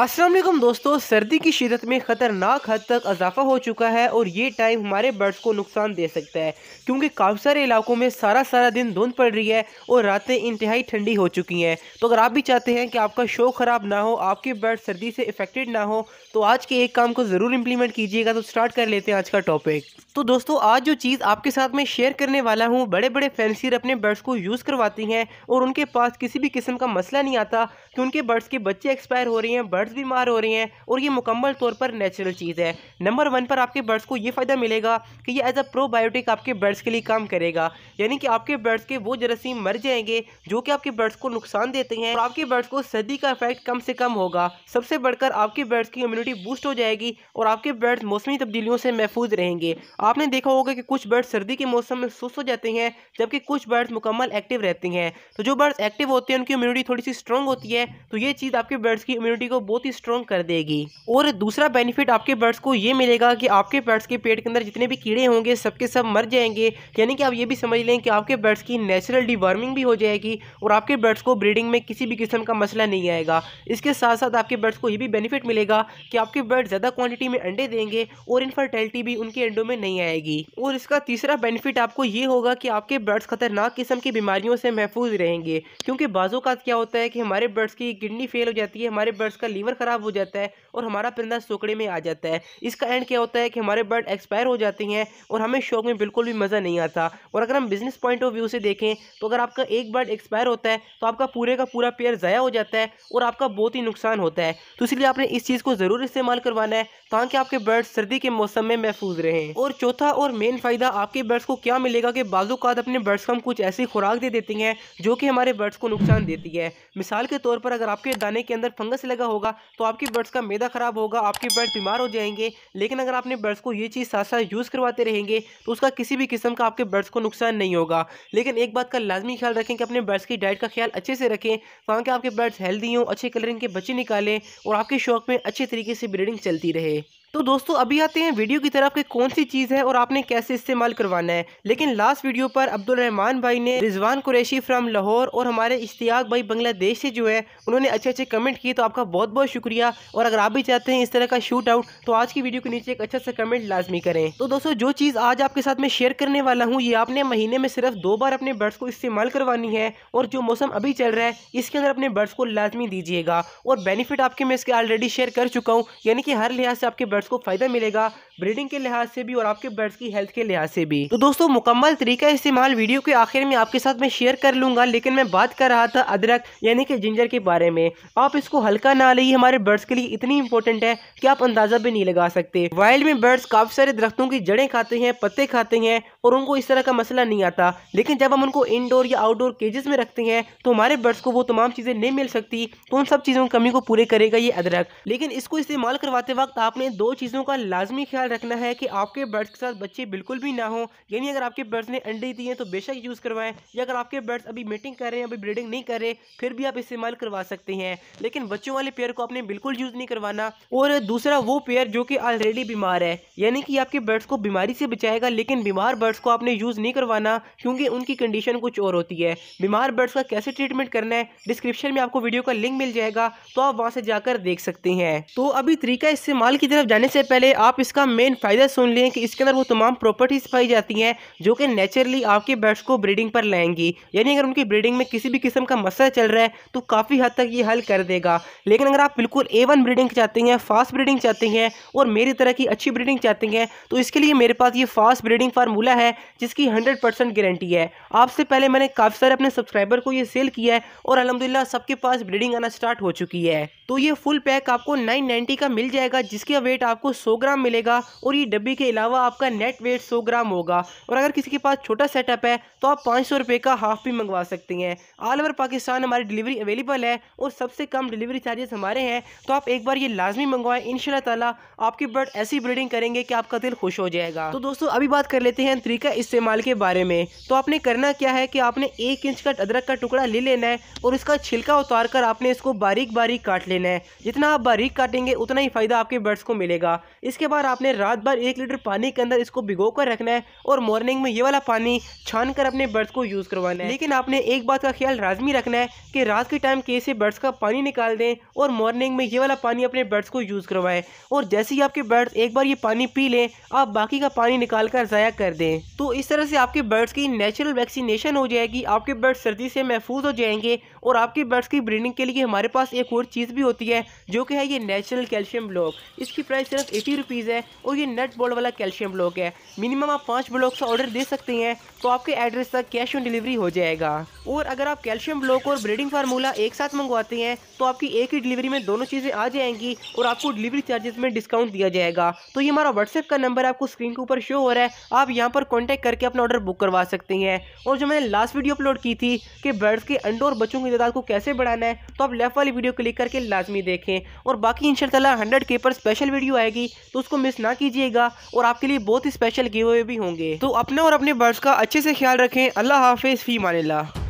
असलम दोस्तों सर्दी की शिदत में ख़तरनाक हद तक अजाफा हो चुका है और ये टाइम हमारे बर्ड्स को नुकसान दे सकता है क्योंकि काफ़ी सारे इलाकों में सारा सारा दिन धुंध पड़ रही है और रातें इंतहाई ठंडी हो चुकी हैं तो अगर आप भी चाहते हैं कि आपका शो ख़राब ना हो आपके बर्ड सर्दी से इफ़ेक्टेड ना हो तो आज के एक काम को ज़रूर इम्प्लीमेंट कीजिएगा तो स्टार्ट कर लेते हैं आज का टॉपिक तो दोस्तों आज जो चीज़ आपके साथ मैं शेयर करने वाला हूँ बड़े बड़े फैंसीर अपने बर्ड्स को यूज़ करवाती हैं और उनके पास किसी भी किस्म का मसला नहीं आता कि उनके बर्ड्स के बच्चे एक्सपायर हो रहे हैं बर्ड्स बीमार हो रहे हैं और ये मुकम्मल तौर पर नेचुरल चीज़ है नंबर वन पर आपके बर्ड्स को ये फ़ायदा मिलेगा कि यह एज अ प्रोबायोटिक आपके बर्ड्स के लिए काम करेगा यानी कि आपके बर्ड्स के वो जरासीम मर जाएंगे जो कि आपके बर्ड्स को नुकसान देते हैं आपके बर्ड्स को सर्दी का इफेक्ट कम से कम होगा सबसे बढ़कर आपके बर्ड्स की इम्यूनिटी बूस्ट हो जाएगी और आपके बर्ड्स मौसमी तब्दीलियों से महफूज रहेंगे आपने देखा होगा कि कुछ बर्ड्स सर्दी के मौसम में सुस्त हो जाते हैं जबकि कुछ बर्ड्स मुकम्मल एक्टिव रहती हैं तो जो बर्ड्स एक्टिव होते हैं उनकी इम्यूनिटी थोड़ी सी स्ट्रॉन्ग होती है तो ये चीज़ आपके बर्ड्स की इम्यूनिटी को बहुत ही स्ट्रॉन्ग कर देगी और दूसरा बेनिफिट आपके बर्ड्स को ये मिलेगा कि आपके बर्ड्स के पेट के अंदर जितने भी कीड़े होंगे सबके सब मर जाएंगे यानी कि आप ये भी समझ लें कि आपके बर्ड्स की नेचुरल डिवार्मिंग भी हो जाएगी और आपके बर्ड्स को ब्रीडिंग में किसी भी किस्म का मसला नहीं आएगा इसके साथ साथ आपके बर्ड्स को ये भी बेनिफिट मिलेगा कि आपके बर्ड ज़्यादा क्वान्टिटी में अंडे देंगे और इनफर्टिलिटी भी उनके अंडों में नहीं नहीं आएगी और इसका तीसरा बेनिफिट आपको ये होगा कि आपके बर्ड्स खतरनाक किस्म की बीमारियों से महफूज रहेंगे क्योंकि बाजू का क्या होता है कि हमारे बर्ड्स की किडनी फेल हो जाती है हमारे बर्ड्स का लीवर ख़राब हो जाता है और हमारा परिंदा सोकड़े में आ जाता है इसका एंड क्या होता है कि हमारे बर्ड एक्सपायर हो जाते हैं और हमें शौक में बिल्कुल भी मज़ा नहीं आता और अगर हम बिज़नेस पॉइंट ऑफ व्यू से देखें तो अगर आपका एक बर्ड एक्सपायर होता है तो आपका पूरे का पूरा पेयर ज़ाया हो जाता है और आपका बहुत ही नुकसान होता है तो इसलिए आपने इस चीज़ को ज़रूर इस्तेमाल करवाना है ताकि आपके बर्ड सर्दी के मौसम में महफूज रहें और चौथा और मेन फ़ायदा आपके बर्ड्स को क्या मिलेगा कि बाजूकात अपने बर्ड्स को हम कुछ ऐसी खुराक दे देती हैं जो कि हमारे बर्ड्स को नुकसान देती है मिसाल के तौर पर अगर आपके दाने के अंदर फंगस लगा होगा तो आपके बर्ड्स का मैदा ख़राब होगा आपके बर्ड बीमार हो जाएंगे लेकिन अगर आपने बर्ड्स को ये चीज़ साथ साथ यूज़ करवाते रहेंगे तो उसका किसी भी किस्म का आपके बर्ड्स को नुकसान नहीं होगा लेकिन एक बात का लाजमी ख्याल रखें कि अपने बर्ड्स की डाइट का ख्याल अच्छे से रखें ताकि आपके बर्ड्स हेल्दी हों अच्छे कलरिंग के बच्चे निकालें और आपके शौक में अच्छे तरीके से ब्रीडिंग चलती रहे तो दोस्तों अभी आते हैं वीडियो की तरफ कि कौन सी चीज़ है और आपने कैसे इस्तेमाल करवाना है लेकिन लास्ट वीडियो पर अब्दुल रहमान भाई ने रिजवान कुरैशी फ्राम लाहौर और हमारे इश्तियाक भाई बांग्लादेश से जो है उन्होंने अच्छे अच्छे कमेंट किए तो आपका बहुत बहुत शुक्रिया और अगर आप भी चाहते हैं इस तरह का शूट आउट तो आज की वीडियो के नीचे एक अच्छा सा कमेंट लाजमी करें तो दोस्तों जो चीज़ आज आपके साथ मैं शेयर करने वाला हूँ ये आपने महीने में सिर्फ दो बार अपने बर्ड्स को इस्तेमाल करवानी है और जो मौसम अभी चल रहा है इसके अंदर अपने बर्ड्स को लाजमी दीजिएगा और बेनिफिट आपके मैं इसके ऑलरेडी शेयर कर चुका हूँ यानी कि हर लिहाज से आपके बर्ड्स को फायदा मिलेगा ब्रीडिंग के लिहाज से भी और आपके बर्ड्स की हेल्थ के लिहाज से भी तो दोस्तों मुकम्मल तरीका इस्तेमाल वीडियो के आखिर में आपके साथ मैं शेयर कर लूंगा लेकिन मैं बात कर रहा था अदरक यानी कि जिंजर के बारे में आप इसको हल्का ना ले हमारे बर्ड्स के लिए इतनी इंपॉर्टेंट है कि आप अंदाजा भी नहीं लगा सकते वाइल्ड में बर्ड्स काफी सारे दरख्तों की जड़ें खाते हैं पत्ते खाते हैं और उनको इस तरह का मसला नहीं आता लेकिन जब हम उनको इनडोर या आउटडोर केजेस में रखते हैं तो हमारे बर्ड्स को वो तमाम चीज़ें नहीं मिल सकती तो उन सब चीज़ों की कमी को पूरे करेगा ये अदरक लेकिन इसको इस्तेमाल करवाते वक्त आपने दो चीज़ों का लाजमी ख्याल रखना है कि आपके बर्ड्स के साथ बच्चे बिल्कुल भी ना हो यानी अगर आपके बर्ड्स ने अंडे दिए हैं तो बेशक यूज़ करवाएं या अगर आपके बर्ड्स अभी मीटिंग कर रहे हैं अभी ब्रीडिंग नहीं कर रहे फिर भी आप इस्तेमाल करवा सकते हैं लेकिन बच्चों वाले पेयर को आपने बिल्कुल यूज़ नहीं करवाना और दूसरा वो पेयर जो कि ऑलरेडी बीमार है यानी कि आपके बर्ड्स को बीमारी से बचाएगा लेकिन बीमार बर्ड्स को आपने यूज़ नहीं करवाना क्योंकि उनकी कंडीशन कुछ और होती है बीमार बर्ड्स का कैसे ट्रीटमेंट करना है डिस्क्रिप्शन में आपको वीडियो का लिंक मिल जाएगा तो आप वहाँ से जाकर देख सकते हैं तो अभी तरीका इस्तेमाल की तरफ जाने जाने से पहले आप इसका मेन फ़ायदा सुन लें कि इसके अंदर वो तमाम प्रॉपर्टीज़ पाई जाती हैं जो कि नेचुरली आपके बर्ड्स को ब्रीडिंग पर लाएंगी यानी अगर उनकी ब्रीडिंग में किसी भी किस्म का मसला चल रहा है तो काफ़ी हद तक ये हल कर देगा लेकिन अगर आप बिल्कुल ए वन ब्रीडिंग चाहते हैं फास्ट ब्रीडिंग चाहते हैं और मेरी तरह की अच्छी ब्रीडिंग चाहते हैं तो इसके लिए मेरे पास ये फास्ट ब्रीडिंग फार्मूला है जिसकी हंड्रेड परसेंट गारंटी है आपसे पहले मैंने काफ़ी सारे अपने सब्सक्राइबर को ये सेल किया है और अलहमदिल्ला सबके पास ब्रीडिंग आना स्टार्ट हो चुकी है तो ये फुल पैक आपको नाइन का मिल जाएगा जिसका वेट आप आपको सौ ग्राम मिलेगा और ये डब्बी के अलावा आपका नेट वेट सौ ग्राम होगा और अगर किसी के पास छोटा सेटअप है तो आप पाँच सौ का हाफ भी मंगवा सकती हैं ऑल ओवर पाकिस्तान हमारी डिलीवरी अवेलेबल है और सबसे कम डिलीवरी चार्जेस हमारे हैं तो आप एक बार ये लाजमी मंगवाएं इन ताला आपकी बर्ड ऐसी ब्रीडिंग करेंगे कि आपका दिल खुश हो जाएगा तो दोस्तों अभी बात कर लेते हैं तरीका इस्तेमाल के बारे में तो आपने करना क्या है कि आपने एक इंच का अदरक का टुकड़ा ले लेना है और इसका छिलका उतार कर आपने इसको बारीक बारीक काट लेना है जितना आप बारीक काटेंगे उतना ही फ़ायदा आपके बर्ड्स को मिलेगा जाएगा इसके बाद आपने रात भर एक लीटर पानी के अंदर इसको भिगो कर रखना है और मॉर्निंग में ये वाला पानी छान कर अपने बर्ड्स को यूज़ करवाना है लेकिन आपने एक बात का ख्याल लाजमी रखना है कि रात के टाइम कैसे बर्ड्स का पानी निकाल दें और मॉर्निंग में ये वाला पानी अपने बर्ड्स को यूज़ करवाएं और जैसे ही आपके बर्ड्स एक बार ये पानी पी लें आप बाकी का पानी निकाल कर ज़ाया कर दें तो इस तरह से आपके बर्ड्स की नेचुरल वैक्सीनेशन हो जाएगी आपके बर्ड्स सर्दी से महफूज हो जाएंगे और आपके बर्ड्स की ब्रीडिंग के लिए हमारे पास एक और चीज़ भी होती है जो कि है ये नेचुरल कैल्शियम ब्लॉक इसकी प्राइस प्राइस सिर्फ एटी रुपीज़ है और ये नट बोल्ट वाला कैल्शियम ब्लॉक है मिनिमम आप पाँच ब्लॉक से ऑर्डर दे सकते हैं तो आपके एड्रेस तक कैश ऑन डिलीवरी हो जाएगा और अगर आप कैल्शियम ब्लॉक और ब्रीडिंग फार्मूला एक साथ मंगवाते हैं तो आपकी एक ही डिलीवरी में दोनों चीज़ें आ जाएंगी और आपको डिलीवरी चार्जेस में डिस्काउंट दिया जाएगा तो ये हमारा व्हाट्सएप का नंबर आपको स्क्रीन के ऊपर शो हो रहा है आप यहाँ पर कॉन्टैक्ट करके अपना ऑर्डर बुक करवा सकते हैं और जो मैंने लास्ट वीडियो अपलोड की थी कि बर्ड्स के अंडो और बच्चों की तादाद को कैसे बढ़ाना है तो आप लेफ्ट वाली वीडियो क्लिक करके लाजमी देखें और बाकी इन शाला हंड्रेड के पर स्पेशल वीडियो वीडियो आएगी तो उसको मिस ना कीजिएगा और आपके लिए बहुत ही स्पेशल गिव अवे भी होंगे तो अपने और अपने बर्ड्स का अच्छे से ख्याल रखें अल्लाह हाफिज़ फ़ी मानिल्ला